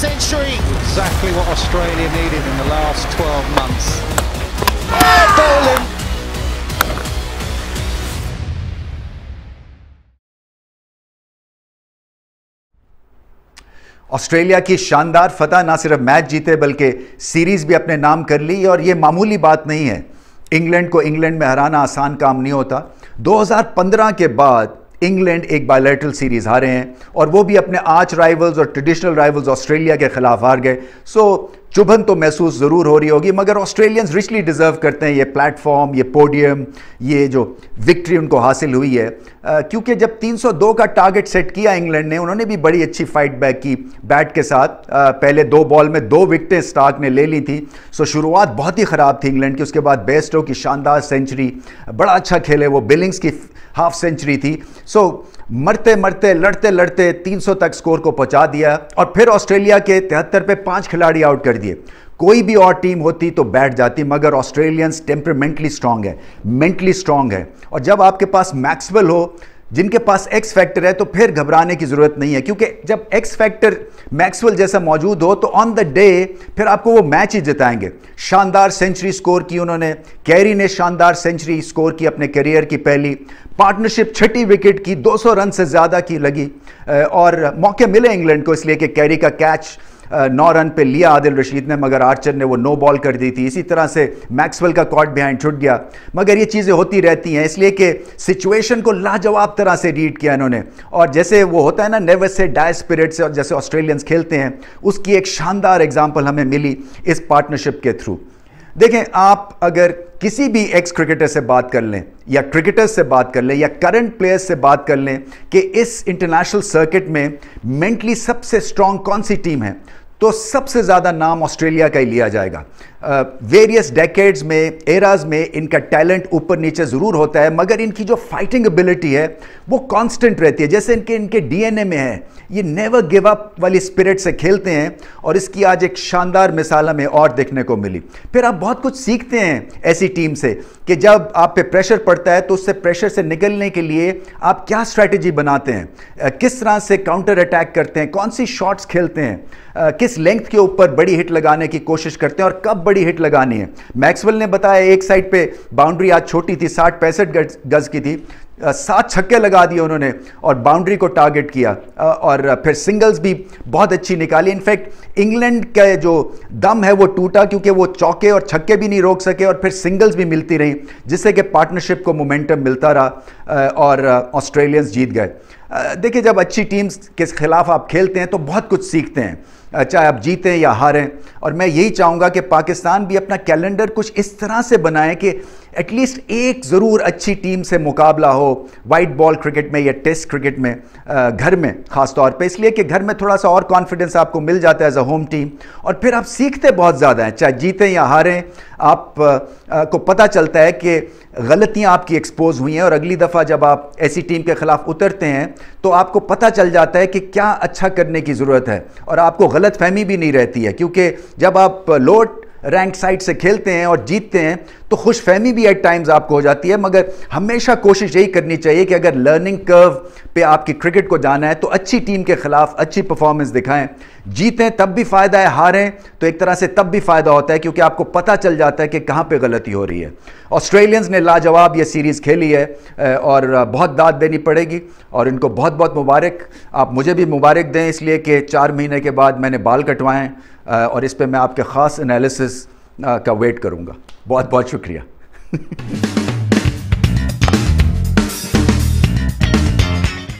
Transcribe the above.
century. Exactly what Australia needed in the last 12 months. Australia की शानदार फतह ना सिर्फ मैच जीते बल्कि सीरीज़ भी अपने नाम कर ली और ये मामूली बात नहीं है इंग्लैंड को इंग्लैंड में हराना आसान काम नहीं होता 2015 के बाद इंग्लैंड एक बायोलेटरल सीरीज हारे हैं और वो भी अपने आर्च राइवल्स और ट्रेडिशनल राइवल्स ऑस्ट्रेलिया के खिलाफ हार गए सो so, चुभन तो महसूस ज़रूर हो रही होगी मगर ऑस्ट्रेलियंस रिचली डिज़र्व करते हैं ये प्लेटफॉर्म ये पोडियम ये जो विक्ट्री उनको हासिल हुई है क्योंकि जब 302 का टारगेट सेट किया इंग्लैंड ने उन्होंने भी बड़ी अच्छी फाइट बैक की बैट के साथ आ, पहले दो बॉल में दो विकटें स्टार्क ने ले ली थी सो शुरुआत बहुत ही ख़राब थी इंग्लैंड की उसके बाद बेस्टो की शानदार सेंचुरी बड़ा अच्छा खेले वो बिलिंग्स की हाफ सेंचुरी थी सो मरते मरते लड़ते लड़ते 300 तक स्कोर को पहुंचा दिया और फिर ऑस्ट्रेलिया के तिहत्तर पे पांच खिलाड़ी आउट कर दिए कोई भी और टीम होती तो बैठ जाती मगर ऑस्ट्रेलियंस टेम्परमेंटली स्ट्रांग है मेंटली स्ट्रांग है और जब आपके पास मैक्सवेल हो जिनके पास एक्स फैक्टर है तो फिर घबराने की ज़रूरत नहीं है क्योंकि जब एक्स फैक्टर मैक्सवेल जैसा मौजूद हो तो ऑन द डे फिर आपको वो मैच ही जिताएंगे शानदार सेंचुरी स्कोर की उन्होंने कैरी ने शानदार सेंचुरी स्कोर की अपने करियर की पहली पार्टनरशिप छठी विकेट की 200 रन से ज़्यादा की लगी और मौके मिले इंग्लैंड को इसलिए कि कैरी का कैच नौ रन पे लिया आदिल रशीद ने मगर आर्चर ने वो नो बॉल कर दी थी इसी तरह से मैक्सवेल का कॉट बिहाइंड छुट गया मगर ये चीज़ें होती रहती हैं इसलिए कि सिचुएशन को लाजवाब तरह से रीड किया इन्होंने और जैसे वो होता है ना नेवस से डाय स्पिरिट से और जैसे ऑस्ट्रेलियंस खेलते हैं उसकी एक शानदार एग्जाम्पल हमें मिली इस पार्टनरशिप के थ्रू देखें आप अगर किसी भी एक्स क्रिकेटर से बात कर लें या क्रिकेटर से बात कर लें या करंट प्लेयर से बात कर लें कि इस इंटरनेशनल सर्किट में मेंटली सबसे स्ट्रांग कौन सी टीम है तो सबसे ज़्यादा नाम ऑस्ट्रेलिया का ही लिया जाएगा वेरियस डेकेड्स में एराज में इनका टैलेंट ऊपर नीचे ज़रूर होता है मगर इनकी जो फाइटिंग एबिलिटी है वो कांस्टेंट रहती है जैसे इनके इनके डीएनए में है ये नेवर गिव अप वाली स्पिरिट से खेलते हैं और इसकी आज एक शानदार मिसाल हमें और देखने को मिली फिर आप बहुत कुछ सीखते हैं ऐसी टीम से कि जब आप पे प्रेशर पड़ता है तो उससे प्रेशर से निकलने के लिए आप क्या स्ट्रैटेजी बनाते हैं किस तरह से काउंटर अटैक करते हैं कौन सी शॉट्स खेलते हैं किस किस लेंथ के ऊपर बड़ी हिट लगाने की कोशिश करते हैं और कब बड़ी हिट लगानी है मैक्सवेल ने बताया एक साइड पे बाउंड्री आज छोटी थी साठ पैंसठ गज की थी सात छक्के लगा दिए उन्होंने और बाउंड्री को टारगेट किया और फिर सिंगल्स भी बहुत अच्छी निकाली इनफैक्ट इंग्लैंड का जो दम है वो टूटा क्योंकि वो चौके और छक्के भी नहीं रोक सके और फिर सिंगल्स भी मिलती रहीं जिससे कि पार्टनरशिप को मोमेंटम मिलता रहा और ऑस्ट्रेलियंस जीत गए देखिए जब अच्छी टीम्स के खिलाफ आप खेलते हैं तो बहुत कुछ सीखते हैं चाहे आप जीतें या हारें और मैं यही चाहूँगा कि पाकिस्तान भी अपना कैलेंडर कुछ इस तरह से बनाए कि एटलीस्ट एक ज़रूर अच्छी टीम से मुकाबला हो वाइट बॉल क्रिकेट में या टेस्ट क्रिकेट में घर में ख़ास तौर पे इसलिए कि घर में थोड़ा सा और कॉन्फिडेंस आपको मिल जाता है एज अ होम टीम और फिर आप सीखते बहुत ज़्यादा हैं चाहे जीतें या हारें आप आ, को पता चलता है कि गलतियां आपकी एक्सपोज हुई हैं और अगली दफ़ा जब आप ऐसी टीम के ख़िलाफ़ उतरते हैं तो आपको पता चल जाता है कि क्या अच्छा करने की ज़रूरत है और आपको गलत फहमी भी नहीं रहती है क्योंकि जब आप लोट रैंक साइड से खेलते हैं और जीतते हैं तो खुश फहमी भी एट टाइम्स आपको हो जाती है मगर हमेशा कोशिश यही करनी चाहिए कि अगर लर्निंग कर्व पे आपकी क्रिकेट को जाना है तो अच्छी टीम के खिलाफ अच्छी परफॉर्मेंस दिखाएं जीतें तब भी फ़ायदा है हारें तो एक तरह से तब भी फ़ायदा होता है क्योंकि आपको पता चल जाता है कि कहाँ पर गलती हो रही है ऑस्ट्रेलियंस ने लाजवाब ये सीरीज़ खेली है और बहुत दाद देनी पड़ेगी और इनको बहुत बहुत मुबारक आप मुझे भी मुबारक दें इसलिए कि चार महीने के बाद मैंने बाल कटवाएं और इस पर मैं आपके ख़ास एनालिसिस का वेट करूँगा बहुत बहुत शुक्रिया